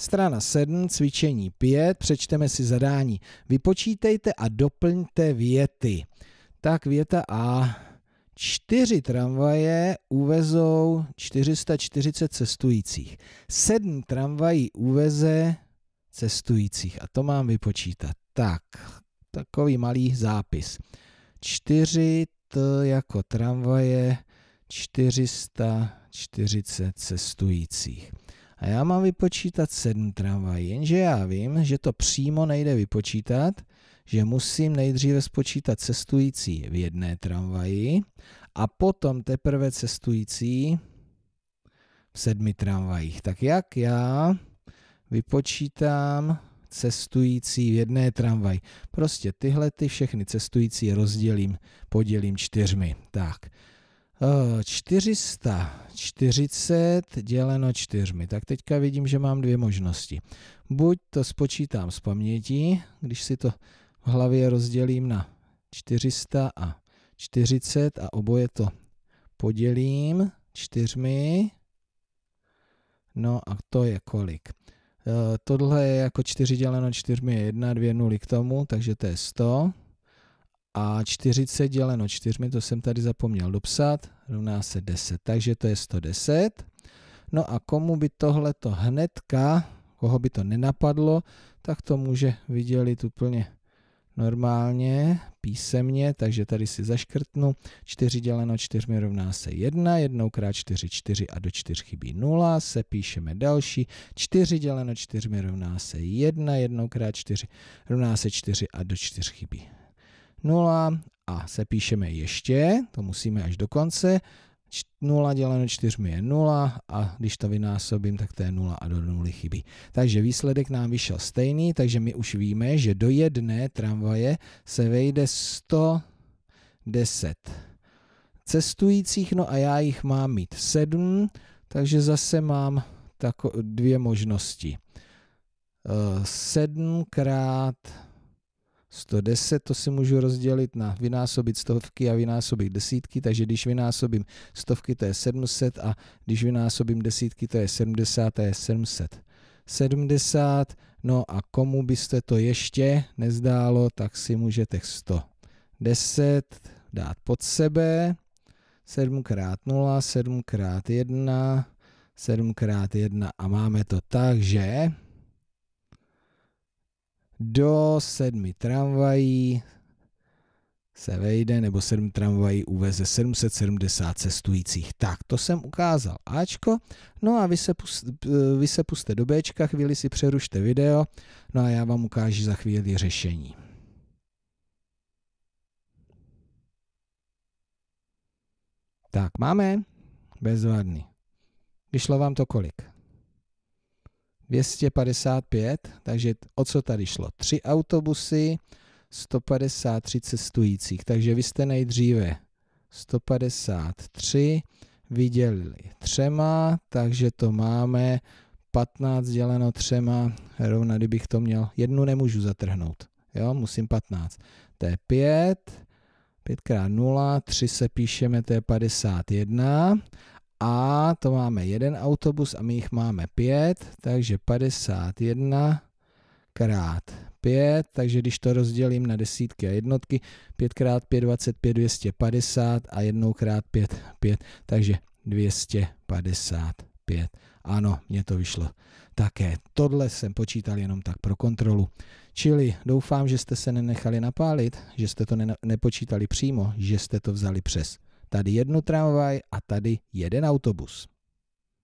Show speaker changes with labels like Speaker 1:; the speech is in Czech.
Speaker 1: Strana 7, cvičení 5, přečteme si zadání. Vypočítejte a doplňte věty. Tak věta A. Čtyři tramvaje uvezou 440 cestujících. Sedm tramvají uveze cestujících. A to mám vypočítat. Tak, takový malý zápis. Čtyři t jako tramvaje 440 cestujících a já mám vypočítat sedm tramvají, jenže já vím, že to přímo nejde vypočítat, že musím nejdříve spočítat cestující v jedné tramvaji a potom teprve cestující v sedmi tramvajích. Tak jak já vypočítám cestující v jedné tramvaji. Prostě tyhle ty všechny cestující rozdělím, podělím čtyřmi. Tak, 440 eh, děleno čtyřmi. Tak teďka vidím, že mám dvě možnosti. Buď to spočítám z paměti, když si to v hlavě rozdělím na 400 a 40 a oboje to podělím čtyřmi. No a to je kolik? Eh, tohle je jako 4 děleno 4 je 1, 2 nuly k tomu, takže to je 100. A 40 děleno 4, to jsem tady zapomněl dopsat, rovná se 10, takže to je 110. No a komu by tohle to hnedka, koho by to nenapadlo, tak to může vydělit úplně normálně, písemně, takže tady si zaškrtnu. 4 děleno 4 rovná se 1, 1 krát 4, 4 a do 4 chybí 0, se píšeme další. 4 děleno 4 rovná se 1, 1 krát 4 rovná se 4 a do 4 chybí 0 a sepíšeme ještě, to musíme až do konce, 0 děleno 4 je 0 a když to vynásobím, tak to je 0 a do 0 chybí. Takže výsledek nám vyšel stejný, takže my už víme, že do jedné tramvaje se vejde 110 cestujících, no a já jich mám mít 7, takže zase mám tako, dvě možnosti. 7 eh, krát 110, to si můžu rozdělit na vynásobit stovky a vynásobit desítky, takže když vynásobím stovky, to je 700 a když vynásobím desítky, to je 70, to je 700. 70, no a komu byste to ještě nezdálo, tak si můžete 100. 10 dát pod sebe, 7 x 0, 7 x 1, 7 x 1 a máme to tak, že do sedmi tramvají se vejde nebo sedm tramvají uveze 770 cestujících. Tak, to jsem ukázal Ačko, no a vy se, pust, vy se puste do Bčka, chvíli si přerušte video, no a já vám ukážu za chvíli řešení. Tak, máme? Bezvadný. Vyšlo vám to kolik? 255, takže o co tady šlo? Tři autobusy, 153 cestujících, takže vy jste nejdříve 153 viděli. třema, takže to máme 15 děleno třema, rovna kdybych to měl, jednu nemůžu zatrhnout, jo, musím 15. To je 5, 5 krát 0, 3 se píšeme, to je 51 a to máme jeden autobus a my jich máme pět, takže 51 krát 5, takže když to rozdělím na desítky a jednotky, 5 krát 5, 25, 250 a jednou krát 5, 5, takže 255. Ano, mně to vyšlo také. Tohle jsem počítal jenom tak pro kontrolu. Čili doufám, že jste se nenechali napálit, že jste to ne- nepočítali přímo, že jste to vzali přes tady jednu tramvaj a tady jeden autobus.